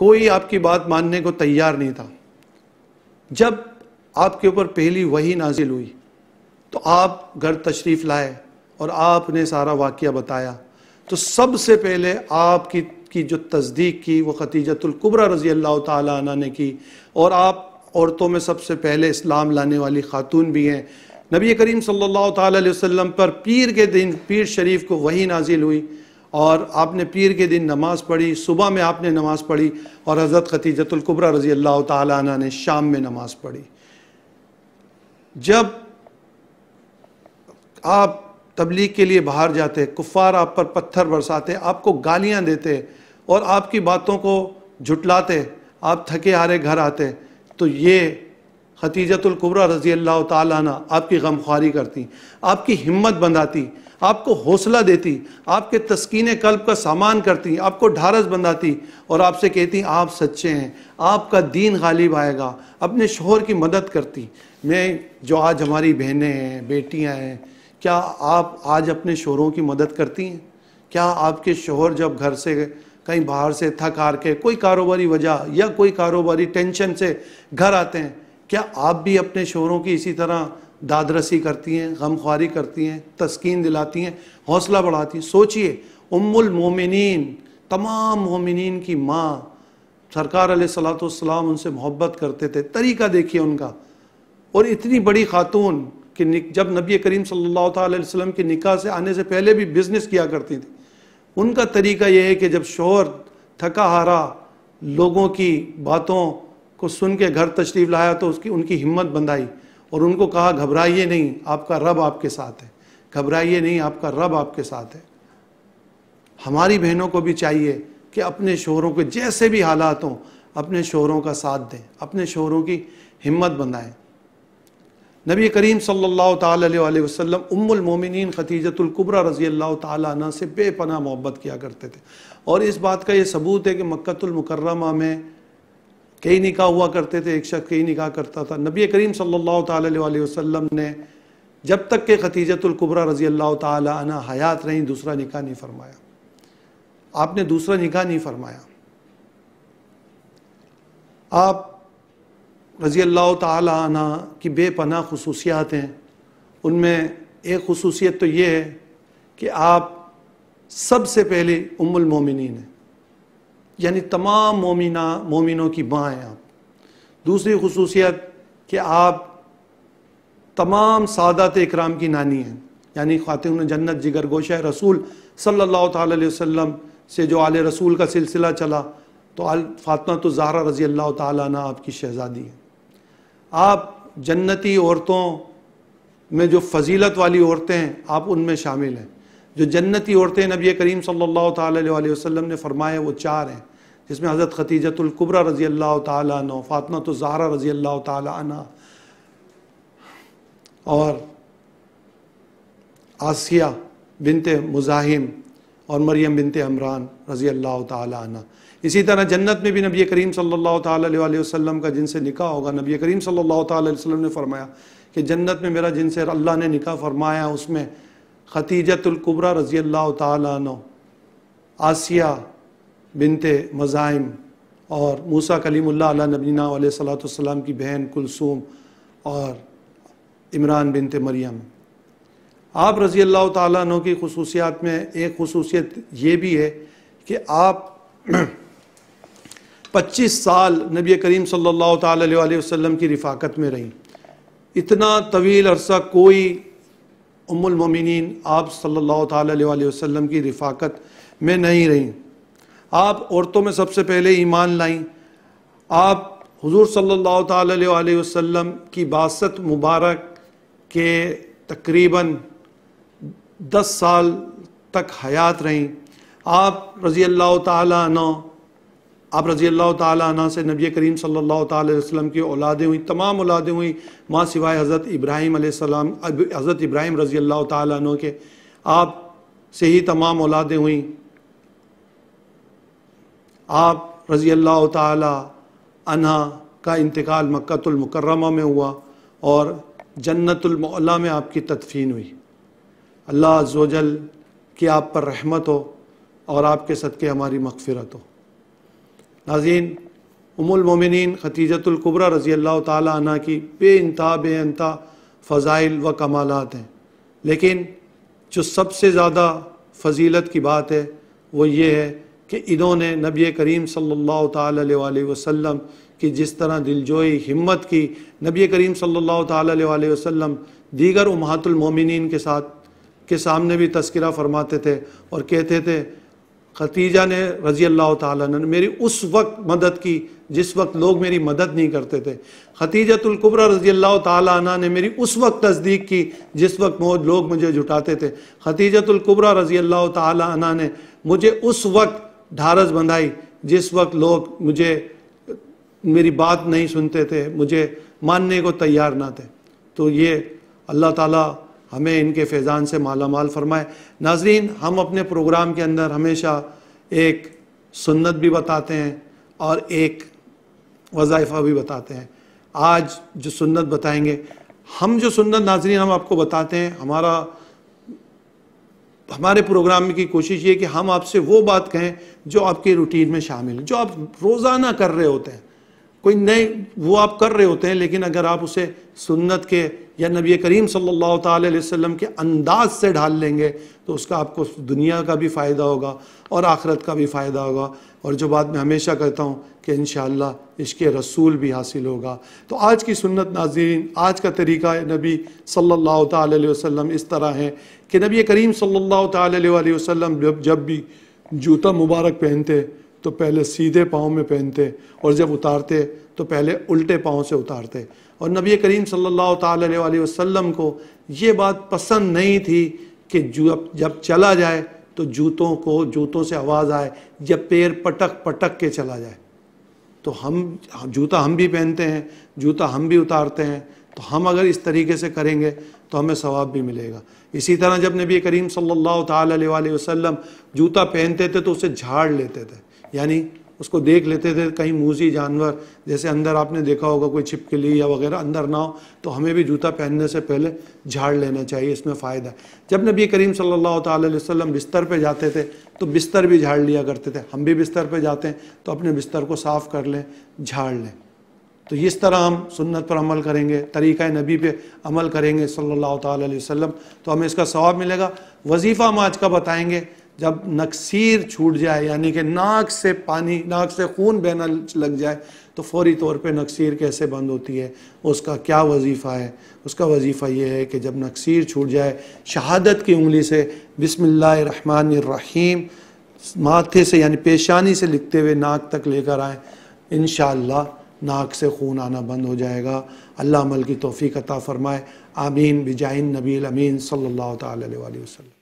कोई आपकी बात मानने को तैयार नहीं था जब आपके ऊपर पहली वही नाजिल हुई तो आप घर तशरीफ़ लाए और आपने सारा वाक्य बताया तो सबसे पहले आपकी की जो तस्दीक की वो खतीजतुल्कुबरा रज़ी अल्लाह ताली ने की और आप औरतों में सबसे पहले इस्लाम लाने वाली खातून भी हैं नबी करीम सल्लल्लाहु अलैहि वसल्लम पर पीर के दिन पीर शरीफ को वही नाजिल हुई और आपने पीर के दिन नमाज़ पढ़ी सुबह में आपने नमाज़ पढ़ी और हज़रत खतीजतुल्कुबरा रज़ी अल्लाह ताली ने शाम में नमाज़ पढ़ी जब आप तबलीग के लिए बाहर जाते कुफ़ार आप पर पत्थर बरसाते आपको गालियाँ देते और आपकी बातों को झुटलाते आप थके हारे घर आते तो ये कुबरा रज़ी अल्लाह ताला आपकी गम करती आपकी हिम्मत बंधाती आपको हौसला देती आपके तस्कीन कल्ब का सामान करती आपको ढारस बंधाती और आपसे कहती आप सच्चे हैं आपका दीन गालिब आएगा अपने शोहर की मदद करती मैं जो आज हमारी बहनें हैं बेटियाँ हैं क्या आप आज अपने शोहरों की मदद करती हैं क्या आपके शोहर जब घर से कहीं बाहर से थक हार के कोई कारोबारी वजह या कोई कारोबारी टेंशन से घर आते हैं क्या आप भी अपने शोरों की इसी तरह दादरसी करती हैं गमख्वारी करती हैं तस्कीन दिलाती हैं हौसला बढ़ाती हैं सोचिए उम्मुल मोमिनीन तमाम मोमिनीन की माँ सरकार सलाम उनसे मोहब्बत करते थे तरीका देखिए उनका और इतनी बड़ी खातून कि जब नबी करीम सल्लल्लाहु अलैहि वसल्लम के निकाह से आने से पहले भी बिज़नेस किया करती थी उनका तरीका यह है कि जब शोहर थका हारा लोगों की बातों को सुन के घर तशरीफ लाया तो उसकी उनकी हिम्मत बंधाई और उनको कहा घबराइए नहीं आपका रब आपके साथ है घबराइए नहीं आपका रब आपके साथ है हमारी बहनों को भी चाहिए कि अपने शोहरों के जैसे भी हालात हों अपने शोहरों का साथ दें अपने शोहरों की हिम्मत बनाएं नबी करीम सल्लल्लाहु अलैहि वसल्लम उम्मुल मोमिनीन खतीजतुल्कुबरा रज़ी अल्लाह ताली से बेपना मोहब्बत किया करते थे और इस बात का ये सबूत है कि मक्तुलमकरमा में कई निकाह हुआ करते थे एक शख्स कई निकाह करता था नबी करीम सल्लल्लाहु सल्ला वसल्लम ने जब तक के खतीजतुल्कुबरा रज़ी अल्लाह तला हयात रहीं दूसरा निकाह नहीं फरमाया आपने दूसरा निकाह नहीं फरमाया आप रज़ी अल्लाह तना की बेपना खसूसियात हैं उनमें एक खसूसियत तो ये है कि आप सबसे पहले उमुलमिन हैं यानी तमाम मोमिना मोमिनों की माँ हैं आप दूसरी खसूसियत कि आप तमाम सादात इकराम की नानी हैं यानी ख़ातिन जन्नत जिगर गोशा रसूल सल्ला अलैहि से जो आल रसूल का सिलसिला चला तो आल फातमा तो ज़हरा रज़ी अल्लाह तना आपकी शहज़ादी है आप जन्नती औरतों में जो फजीलत वाली औरतें हैं आप उनमें शामिल हैं जो जन्नती औरतें नबी करीम सल्लल्लाहु तल वसल्लम ने फरमाया वो चार हैं जिसमें हज़रत ख़तीजतुल्कुब्रा रज़ी अल्लाह तु फ़ातमा तो जहरा रज़ी अल्लाह तन और आसिया बिनते मुजाहिम और मरियम बिनते हमरान रज़ी अल्लाह तना इसी तरह जन्नत में भी नबी करीम सल्लल्लाहु अलैहि का जिनसे निका होगा नबी करीम सल्ला वसम ने फरमाया कि जन्नत में मेरा जिनसे अल्लाह ने निका फरमाया उसमें ख़तीजतुल्कुबरा रज़ी अल्लाह तु आसिया बिनते मज़ाइम और मूसा कलीमुल्ला नबीना सलाम की बहन कुलसूम और इमरान बिनते मरियम आप रज़ी अल्लाह तु की खसूसियात में एक खसूसियत ये भी है कि आप 25 साल नबी करीम सल्लल्लाहु अलैहि वसल्लम की रिफ़ाकत में रहीं इतना तवील अरसा कोई उम्मिन आप सल्लल्लाहु अलैहि वसल्लम की रिफाकत में नहीं रहीं आप औरतों में सबसे पहले ईमान लाईं आप हुजूर सल्लल्लाहु अलैहि वसल्लम की बासत मुबारक के तकरीबन दस साल तक हयात रहीं आप रज़ी अल्लाह तन आप रज़ी अल्लाह तला से नबी करीम सल्ला वसम की औलादें हुई तमाम औलादें हुई माँ सिवाय हज़रत इब्राहिम सलाम हज़रत इब्राहिम रज़ी अल्लाह तु के आप से ही तमाम औलादें हुई आप रज़ी अल्लाह तहा का इंतकाल मक्तुलमकरमा में हुआ और जन्नतमौला में आपकी तदफीन हुई अल्लाह जोजल की आप पर रहमत हो और आपके सदक़े हमारी मकफ़रत हो नाजीन उमुलमिन खतीजतुल्कुबरा रज़ी अल्लाह ताली की बे इंतहा बे इंतहा फ़ज़ाइल व कमालत हैं लेकिन जो सबसे ज़्यादा फजीलत की बात है वो ये है कि इन्होंने नबी करीम सल्लल्लाहु अलैहि वसल्लम की जिस तरह दिलजोई हिम्मत की नबी करीम सल्लल्लाहु अलैहि वसल्लम दीगर उमहातुलमोमिन के साथ के सामने भी तस्करा फरमाते थे और कहते थे खतीजा ने रज़ी अल्लाह तन मेरी उस वक्त मदद की जिस वक्त लोग मेरी मदद नहीं करते थे खतीजतुल्कुबरा रज़ी अल्लाह तना ने मेरी उस वक्त तस्दीक की जिस वक्त लोग मुझे जुटाते थे खतीजतुल्कुबरा रज़ी अल्लाह तना ने मुझे उस वक्त ढारस बंधाई जिस वक्त लोग मुझे मेरी बात नहीं सुनते थे मुझे मानने को तैयार ना थे तो ये अल्लाह ताला हमें इनके फैज़ान से माला माल फरमाए नाजरीन हम अपने प्रोग्राम के अंदर हमेशा एक सुन्नत भी बताते हैं और एक वज़ाइफा भी बताते हैं आज जो सुन्नत बताएंगे हम जो सुन्नत नाजरीन हम आपको बताते हैं हमारा हमारे प्रोग्राम की कोशिश ये कि हम आपसे वो बात कहें जो आपके रूटीन में शामिल है जो आप रोज़ाना कर रहे होते हैं कोई नए वो आप कर रहे होते हैं लेकिन अगर आप उसे सुन्नत के या नबी करीम सल्लल्लाहु अलैहि वसल्लम के अंदाज से ढाल लेंगे तो उसका आपको दुनिया का भी फ़ायदा होगा और आखरत का भी फ़ायदा होगा और जो बात मैं हमेशा करता हूँ कि इन इश्क रसूल भी हासिल होगा तो आज की सुन्नत नाजीन आज का तरीका नबी सल्लल्लाहु अलैहि वसल्लम इस तरह है कि नबी करीम सल्ला अलैहि जब भी जूता मुबारक पहनते तो पहले सीधे पाँव में पहनते और जब उतारते तो पहले उल्टे पाँव से उतारते और नबी करीम सल्लल्लाहु अलैहि वसल्लम को ये बात पसंद नहीं थी कि जब जब चला जाए तो जूतों को जूतों से आवाज़ आए जब पैर पटक पटक के चला जाए तो हम जूता हम भी पहनते हैं जूता हम भी उतारते हैं तो हम अगर इस तरीके से करेंगे तो हमें सवाब भी मिलेगा इसी तरह जब नबी करीम सल्ला अलैहि जूता पहनते थे तो उसे झाड़ लेते थे यानी उसको देख लेते थे कहीं मूजी जानवर जैसे अंदर आपने देखा होगा कोई छिपकली या वगैरह अंदर ना हो तो हमें भी जूता पहनने से पहले झाड़ लेना चाहिए इसमें फ़ायदा है जब नबी करीम सल्लल्लाहु अलैहि वसल्लम बिस्तर पे जाते थे तो बिस्तर भी झाड़ लिया करते थे हम भी बिस्तर पे जाते हैं तो अपने बिस्तर को साफ़ कर लें झाड़ लें तो इस तरह हम सुन्नत पर अमल करेंगे तरीक़ नबी पे अमल करेंगे सल्ला अलैहि तो हमें इसका स्वाब मिलेगा वजीफ़ा हम आज का बताएँगे जब नक्सीर छूट जाए यानी कि नाक से पानी नाक से खून बहना लग जाए तो फौरी तौर पे नक्सीर कैसे बंद होती है उसका क्या वजीफ़ा है उसका वजीफ़ा यह है कि जब नक्सीर छूट जाए शहादत की उंगली से बिसमीम माथे से यानी पेशानी से लिखते हुए नाक तक लेकर आए इन नाक से खून आना बंद हो जाएगा अल्लाह अमल की तोफ़ी अता फ़रमाए आमीन बिजाइन नबील अमीन सल्ला तसल्म